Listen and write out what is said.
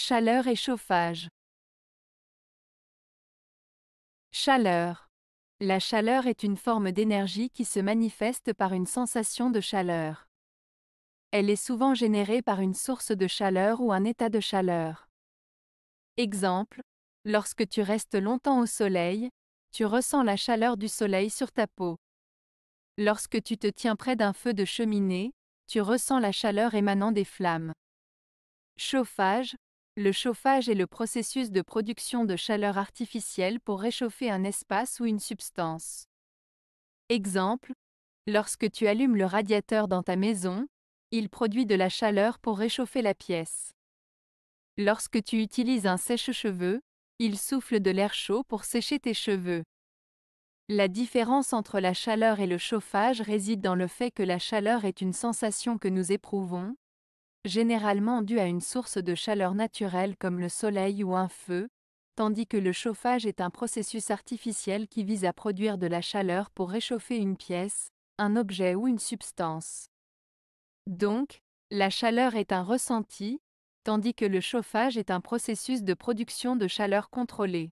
Chaleur et chauffage. Chaleur. La chaleur est une forme d'énergie qui se manifeste par une sensation de chaleur. Elle est souvent générée par une source de chaleur ou un état de chaleur. Exemple, lorsque tu restes longtemps au soleil, tu ressens la chaleur du soleil sur ta peau. Lorsque tu te tiens près d'un feu de cheminée, tu ressens la chaleur émanant des flammes. Chauffage, le chauffage est le processus de production de chaleur artificielle pour réchauffer un espace ou une substance. Exemple, lorsque tu allumes le radiateur dans ta maison, il produit de la chaleur pour réchauffer la pièce. Lorsque tu utilises un sèche-cheveux, il souffle de l'air chaud pour sécher tes cheveux. La différence entre la chaleur et le chauffage réside dans le fait que la chaleur est une sensation que nous éprouvons, généralement dû à une source de chaleur naturelle comme le soleil ou un feu, tandis que le chauffage est un processus artificiel qui vise à produire de la chaleur pour réchauffer une pièce, un objet ou une substance. Donc, la chaleur est un ressenti, tandis que le chauffage est un processus de production de chaleur contrôlée.